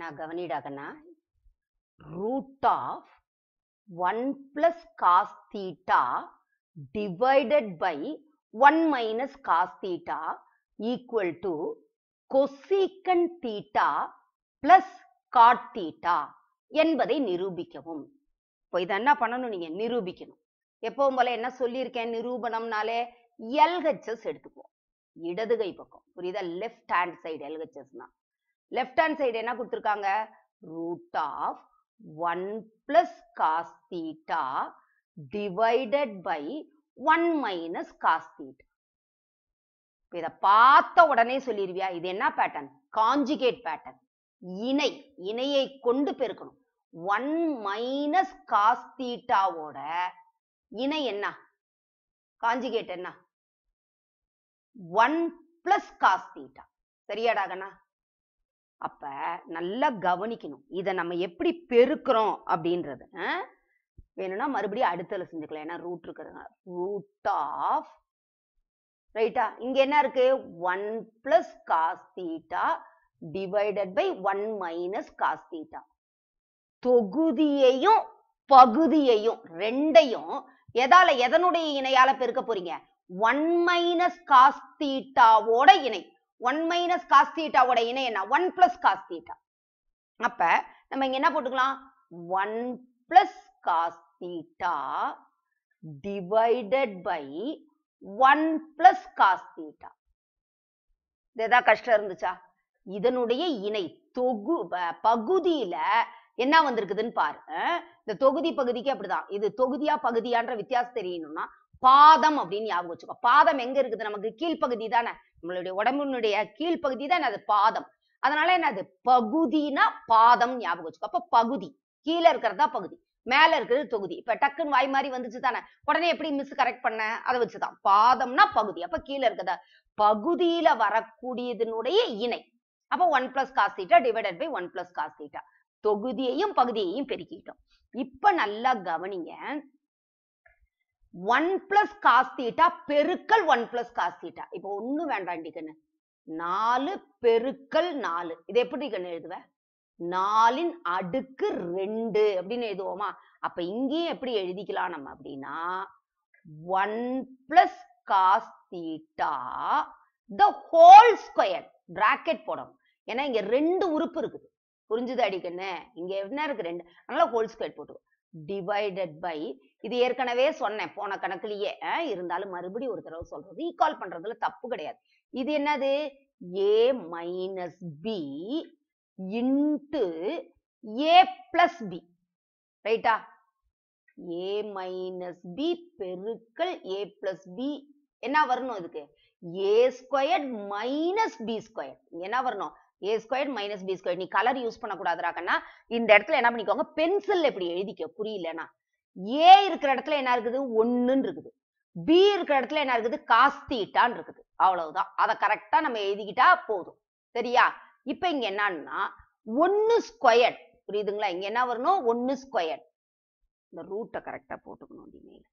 நான் ಗಮನಿಡಾಗನ root of 1 plus cos theta divided by 1 minus cos theta equal to cosecant theta plus cot theta என்பதை நிரூபிக்கவும் இப்போ இதை என்ன பண்ணணும் நீங்க நிரூபிக்கணும் எப்பவும் போல என்ன சொல்லியிருக்கேன் நிரூபணம்னாலே எல்ஹெச்எஸ் எடுத்துக்குவோம் இடதுகை பக்கம் புரியுதா லெஃப்ட் ஹேண்ட் சைடு தான் லெஃப்ட் ஹேண்ட் சைடு என்ன கொடுத்துருக்காங்க root of one plus cos divided by one minus cos theta இதை பார்த்த உடனே சொல்லிடுவியா இது என்ன பேட்டர்ன் காஞ்சிகேட் பேட்டர்ன் இணை இணையை கொண்டு பெருக்கணும் ஒன் மைனஸ் காஸ் இணை என்ன காஞ்சுகேட் என்ன ஒன் பிளஸ் காஸ் தீட்டா சரியாடாகண்ணா அப்ப நல்லா கவனிக்கணும் இதை நம்ம எப்படி பெருக்கிறோம் அப்படின்றது வேணும்னா மறுபடியும் அடுத்தல செஞ்சுக்கலாம் ஏன்னா ரூட் இருக்கிறது ரூட் ஆஃப் ரைட்டா இங்க என்ன இருக்கு one plus cos divided by one minus cos தொகுதியையும் பகுதியையும் ரெண்டையும் எதால எதனுடைய இணையால பெருக்க போறீங்க ஒன் மைனஸ் காஸ் இணை ஒன் மைனஸ் காஸ் தீட்டாவோட இணை என்ன ஒன் பிளஸ் காஸ் தீட்டா அப்ப நம்ம இங்க என்ன போட்டுக்கலாம் one plus cos theta divided by one plus cos theta இதுதான் கஷ்டம் இருந்துச்சா இதனுடைய இணை தொகு பகுதியில என்ன வந்திருக்குதுன்னு பாரு இந்த தொகுதி பகுதிக்கு அப்படிதான் இது தொகுதியா பகுதியான்ற வித்தியாசம் தெரியணும்னா பாதம் அப்படின்னு ஞாபகம் வச்சுக்கோ பாதம் எங்க இருக்குது நமக்கு கீழ்ப்பகுதி தானே நம்மளுடைய உடம்புனுடைய கீழ்ப்பகுதி தான் அது பாதம் அதனால என்னது பகுதினா பாதம் ஞாபகம் வச்சுக்கோ அப்ப பகுதி கீழே இருக்கிறதா பகுதி மேல இருக்கிறது தொகுதி இப்ப டக்குன்னு வாய் மாதிரி வந்துச்சு தானே உடனே எப்படி மிஸ் கரெக்ட் பண்ண அதை வச்சுதான் பாதம்னா பகுதி அப்ப கீழே இருக்கிறதா பகுதியில வரக்கூடியதனுடைய இணை அப்ப one plus cos theta divided by one plus cos theta தொகுதியையும் பகுதியையும் பெருக்கிட்டோம் இப்ப நல்லா கவனிங்க ஒன் பிளஸ் காஸ் பெருக்கல் ஒன் பிளஸ் காஸ் இப்ப இப்போ ஒன்றும் வேண்டாம் நாலு பெருக்கல் நாலு இது எப்படி கண்ணு எழுதுவ நாலின் அடுக்கு ரெண்டு அப்படின்னு எழுதுவோமா அப்ப இங்கேயும் எப்படி எழுதிக்கலாம் நம்ம அப்படின்னா one plus cos the whole square bracket போடணும் ஏன்னா இங்க ரெண்டு உறுப்பு இருக்குது புரிஞ்சுது அடிக்கண்ணு இங்க என்ன இருக்கு ரெண்டு அதனால ஹோல் ஸ்கொயர் போட்டுக்கோ டிவைடட் பை இது ஏற்கனவே சொன்னேன் போன கணக்குலயே இருந்தாலும் மறுபடியும் ஒரு தடவை சொல்றது ரீகால் பண்றதுல தப்பு கிடையாது இது என்னது A minus B into A plus B ரைட்டா ஏ மைனஸ் பி பெருக்கல் ஏ பிளஸ் பி என்ன வரணும் இதுக்கு A squared minus B square என்ன வரணும் A square minus B square நீ கலர் யூஸ் பண்ணக்கூடாதுராக்கன்னா இந்த இடத்துல என்ன பண்ணிக்கோங்க பென்சில் இப்படி எழுதிக்க புரியலன்னா ஏ இருக்கிற இடத்துல என்ன இருக்குது ஒன்றுன்னு இருக்குது பி இருக்கிற இடத்துல என்ன இருக்குது காஸ்தீட்டான் இருக்குது அவ்வளவுதான் அதை கரெக்டா நம்ம எழுதிக்கிட்டா போதும் சரியா இப்ப இங்க என்னன்னா ஒன்னு ஸ்கொயர் புரியுதுங்களா இங்க என்ன வரணும் ஒன்னு ஸ்கொயர் இந்த ரூட்டை கரெக்டா போட்டுக்கணும் இனிமேல்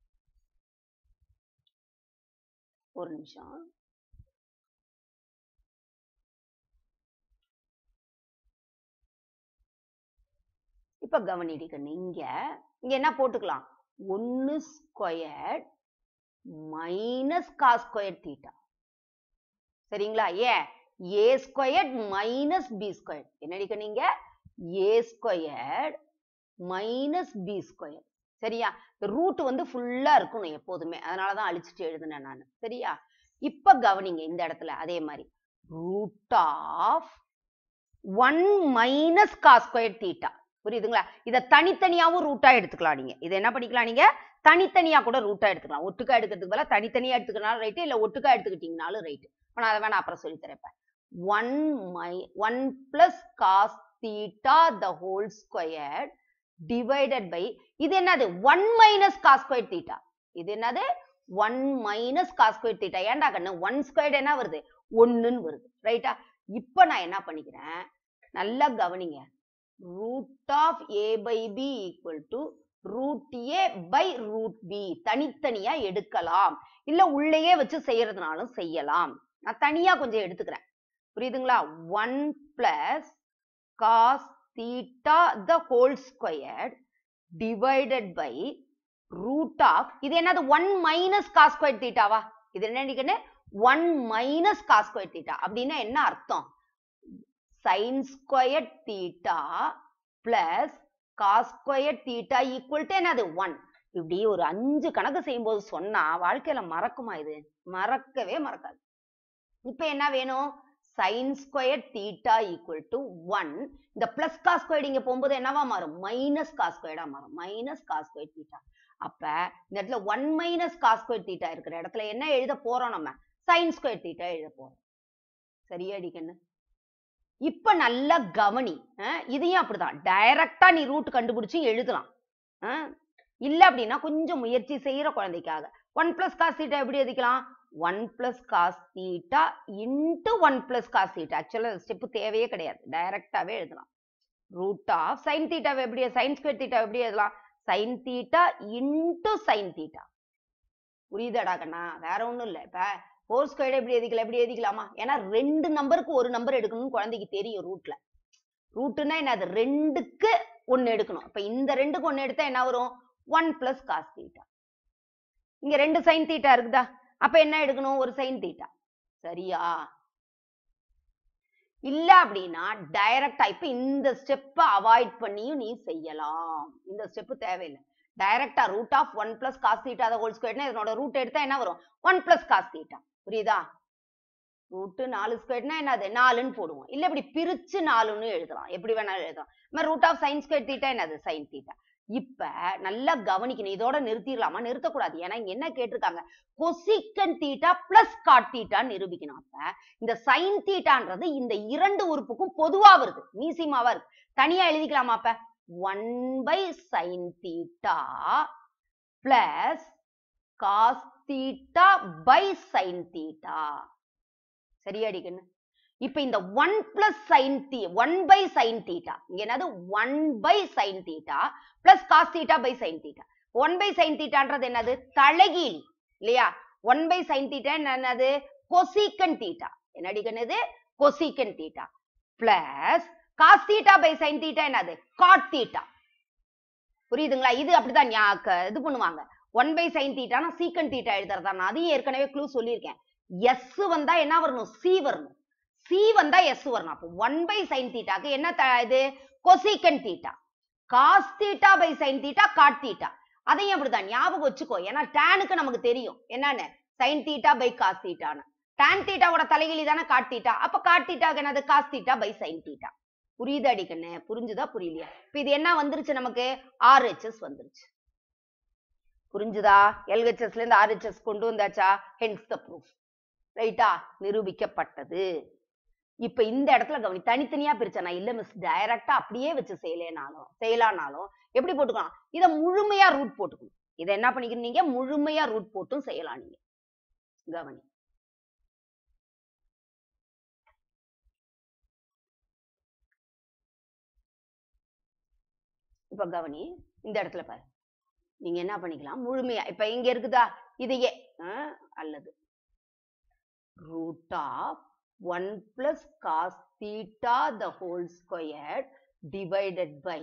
ஒரு நிமிஷம் இப்ப கவனிக்கணும் இங்க இங்க என்ன போட்டுக்கலாம் ஒன்னு square minus cos square theta சரிங்களா A A square minus B square என்ன நீங்க A square minus B square சரியா ரூட் வந்து ஃபுல்லா இருக்கணும் எப்போதுமே அதனால தான் அழிச்சிட்டு எழுதுனேன் நான் சரியா இப்ப கவனிங்க இந்த இடத்துல அதே மாதிரி root of one minus cos square theta புரியுதுங்களா இதை தனித்தனியாகவும் ரூட்டாக எடுத்துக்கலாம் நீங்கள் இதை என்ன பண்ணிக்கலாம் நீங்கள் தனித்தனியாக கூட ரூட்டாக எடுத்துக்கலாம் ஒட்டுக்கா எடுக்கிறதுக்கு பதிலாக தனித்தனியாக எடுத்துக்கிறனாலும் ரைட்டு இல்லை ஒட்டுக்கா எடுத்துக்கிட்டிங்கனாலும் ரைட்டு இப்போ நான் அதை வேணா அப்புறம் சொல்லி தரப்பேன் one my one plus cos theta the whole square divided by இது என்னது one minus cos square theta இது என்னது one minus cos square theta ஏன்டா கண்ணு ஒன் ஸ்கொயர் என்ன வருது ஒன்னுன்னு வருது ரைட்டா இப்போ நான் என்ன பண்ணிக்கிறேன் நல்லா கவனிங்க root of A by B equal to root A by root B தனித்தனியா எடுக்கலாம் இல்ல உள்ளேயே வச்சு செய்யறதுனாலும் செய்யலாம் நான் தனியா கொஞ்சம் எடுத்துக்கிறேன் புரியுதுங்களா one plus cos theta the whole squared divided by root of இது என்னது ஒன் மைனஸ் காஸ் ஸ்கொயர் தீட்டாவா இது என்ன one minus cos square theta அப்படின்னா என்ன அர்த்தம் sin squared theta plus cos squared theta equal to என்னது 1 இப்படி ஒரு அஞ்சு கணக்கு செய்யும்போது சொன்னா வாழ்க்கையில மறக்குமா இது மறக்கவே மறக்காது இப்ப என்ன வேணும் sin square theta equal to one இந்த பிளஸ் cos ஸ்கொயர்டு இங்க போகும்போது என்னவா மாறும் மைனஸ் cos ஸ்கொயர்டா மாறும் மைனஸ் காஸ் ஸ்கொயர் தீட்டா அப்ப இந்த இடத்துல one minus cos square theta இருக்கிற இடத்துல என்ன எழுத போறோம் நம்ம sin ஸ்கொயர் தீட்டா எழுத போறோம் சரியா அடிக்கண்ணு இப்ப நல்லா கவனி இதையும் அப்படிதான் டைரக்டா நீ ரூட் கண்டுபிடிச்சு எழுதலாம் இல்ல அப்படின்னா கொஞ்சம் முயற்சி செய்யற குழந்தைக்காக ஒன் பிளஸ் காஸ் தீட்டா எப்படி எதிக்கலாம் one plus cos theta into one plus cos theta step தேவையே கிடையாது டைரக்டாவே எழுதலாம் ரூட் ஆஃப் சைன் தீட்டாவை எப்படி சைன் ஸ்கொயர் தீட்டா எப்படி எழுதலாம் sine theta into sine theta புரியுதாடா கண்ணா வேற ஒண்ணும் இல்லை இப்ப ஹோல் ஸ்கொயர்டை எப்படி எதிக்கலாம் எப்படி எதிக்கலாமா ஏன்னா ரெண்டு நம்பருக்கு ஒரு நம்பர் எடுக்கணும்னு குழந்தைக்கு தெரியும் ரூட்ல ரூட்டுன்னா என்ன அது ரெண்டுக்கு ஒன்னு எடுக்கணும் இப்ப இந்த ரெண்டுக்கு ஒன்னு எடுத்தா என்ன வரும் ஒன் பிளஸ் காஸ் தீட்டா இங்க ரெண்டு சைன் தீட்டா இருக்குதா அப்ப என்ன எடுக்கணும் ஒரு சைன் தீட்டா சரியா இல்ல அப்படின்னா டைரக்டா இப்ப இந்த ஸ்டெப்ப அவாய்ட் பண்ணியும் நீ செய்யலாம் இந்த ஸ்டெப் தேவையில்லை டைரக்டா root of one plus cos theta whole ஸ்கொயர்னா இதனோட ரூட் எடுத்தா என்ன வரும் ஒன் பிளஸ் காஸ் தீட்டா புரியுதா ரூட்டு நாலு ஸ்கொயர்ட்னா என்னது நாலுன்னு போடுவோம் இல்ல இப்படி பிரிச்சு நாலுன்னு எழுதலாம் எப்படி வேணாலும் எழுதலாம் root of sine square theta என்னது சைன் தீட்டா இப்ப நல்லா கவனிக்கணும் இதோட நிறுத்திடலாமா நிறுத்தக்கூடாது ஏன்னா இங்க என்ன கேட்டிருக்காங்க கொசிக்கன் தீட்டா பிளஸ் காட் தீட்டான்னு நிரூபிக்கணும் அப்ப இந்த சைன் தீட்டான்றது இந்த இரண்டு உறுப்புக்கும் பொதுவா வருது மீசிமா இருக்கு தனியா எழுதிக்கலாமா அப்ப one by sine theta plus cos theta by sine theta சரியாடி இப்ப இந்த one plus sine theta one by sine theta இங்க என்னது one by sine theta plus cos theta by sine theta one by sine தீட்டான்றது என்னது தலைகீழ் இல்லையா one by sine theta என்னது கொசிக்கன் தீட்டா என்னடி கண்ணுது cosecant theta plus cos theta by sine theta என்னது காட் தீட்டா புரியுதுங்களா இது அப்படிதான் இது பண்ணுவாங்க ஒன் பை சைன் தீட்டானா சீக்கன் தீட்டா எழுதுறதா நான் அதையும் ஏற்கனவே க்ளூ சொல்லியிருக்கேன் எஸ் வந்தா என்ன வரணும் சி வரணும் சி வந்தா எஸ் வரணும் அப்போ ஒன் பை சைன் தீட்டாக்கு என்ன இது cosecant theta cos theta by sine theta cot theta அதையும் அப்படிதான் ஞாபகம் வச்சுக்கோ ஏன்னா டேனுக்கு நமக்கு தெரியும் என்னன்னு சைன் தீட்டா பை காஸ் தீட்டான்னு டேன் தீட்டாவோட தலைகிலி தானே காட் தீட்டா அப்ப காட் தீட்டாக்கு என்னது cos theta by sine theta புரியுது அடிக்கண்ணு புரிஞ்சுதா புரியலையா இப்ப இது என்ன வந்துருச்சு நமக்கு ஆர்ஹெச்எஸ் வந்துருச்சு புரிஞ்சுதா இருந்து ஆர்ஹெச்எஸ் கொண்டு வந்தாச்சா ஹென்ஸ் த ப்ரூஃப் ரைட்டா நிரூபிக்கப்பட்டது இப்ப இந்த இடத்துல கவனி தனித்தனியா பிரிச்சனா இல்ல மிஸ் டைரக்டா அப்படியே வச்சு செய்யலேனாலும் செய்யலானாலும் எப்படி போட்டுக்கலாம் இதை முழுமையா ரூட் போட்டுக்கணும் இதை என்ன பண்ணிக்கணும் நீங்க முழுமையா ரூட் போட்டும் செய்யலாம் நீங்க கவனி இப்ப கவனி இந்த இடத்துல பாரு நீங்க என்ன பண்ணிக்கலாம் முழுமையா இப்ப இங்க இருக்குதா இதையே அல்லது root of one plus cos theta the whole square divided by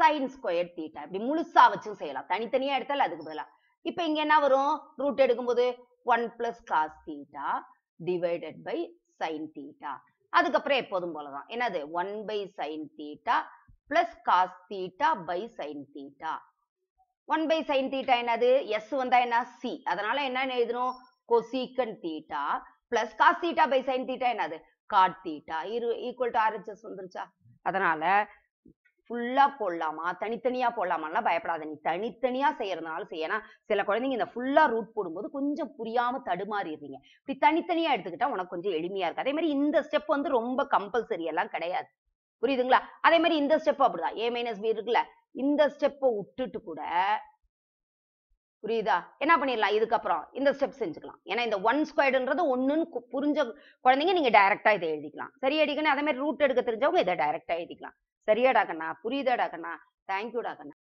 sine square theta இப்படி முழுசா வச்சு செய்யலாம் தனித்தனியா எடுத்தால அதுக்கு பதிலாக இப்ப இங்க என்ன வரும் ரூட் எடுக்கும்போது one plus cos theta divided by sine theta அதுக்கப்புறம் எப்போதும் போலதான் என்னது one by sine theta plus cos theta by sine theta one by sine theta என்னது எஸ் வந்தா என்ன சி அதனால என்ன எழுதணும் cosecant theta plus cos theta by sine theta என்னது காட் தீட்டா இரு ஈக்குவல் டு ஆர்ஹெச்எஸ் வந்துருச்சா அதனால ஃபுல்லா போடலாமா தனித்தனியா போடலாமான்லாம் பயப்படாத நீ தனித்தனியா செய்யறதுனால செய்ய ஏன்னா சில குழந்தைங்க இந்த ஃபுல்லா ரூட் போடும்போது கொஞ்சம் புரியாம தடுமாறிடுறீங்க இப்படி தனித்தனியா எடுத்துக்கிட்டா உனக்கு கொஞ்சம் எளிமையா இருக்கு அதே மாதிரி இந்த ஸ்டெப் வந்து ரொம்ப கம்பல்சரி எல்லாம் கிடையாது புரியுதுங்களா அதே மாதிரி இந்த ஸ்டெப் அப்படிதான் ஏ மைனஸ் பி இருக்குல்ல இந்த ஸ்டெப்பை விட்டுட்டு கூட புரியுதா என்ன பண்ணிடலாம் இதுக்கப்புறம் இந்த ஸ்டெப் செஞ்சுக்கலாம் ஏன்னா இந்த ஒன் ஸ்கொயர்டுன்றது ஒன்றுன்னு புரிஞ்ச குழந்தைங்க நீங்கள் டைரெக்டாக இதை எழுதிக்கலாம் சரி அடிக்கணும் அதே மாதிரி ரூட் எடுக்க தெரிஞ்சவங்க இதை டைரெக்டாக எழுதிக்கலாம் சரியாடா கண்ணா புரியுதாடா கண்ணா டா கண்ணா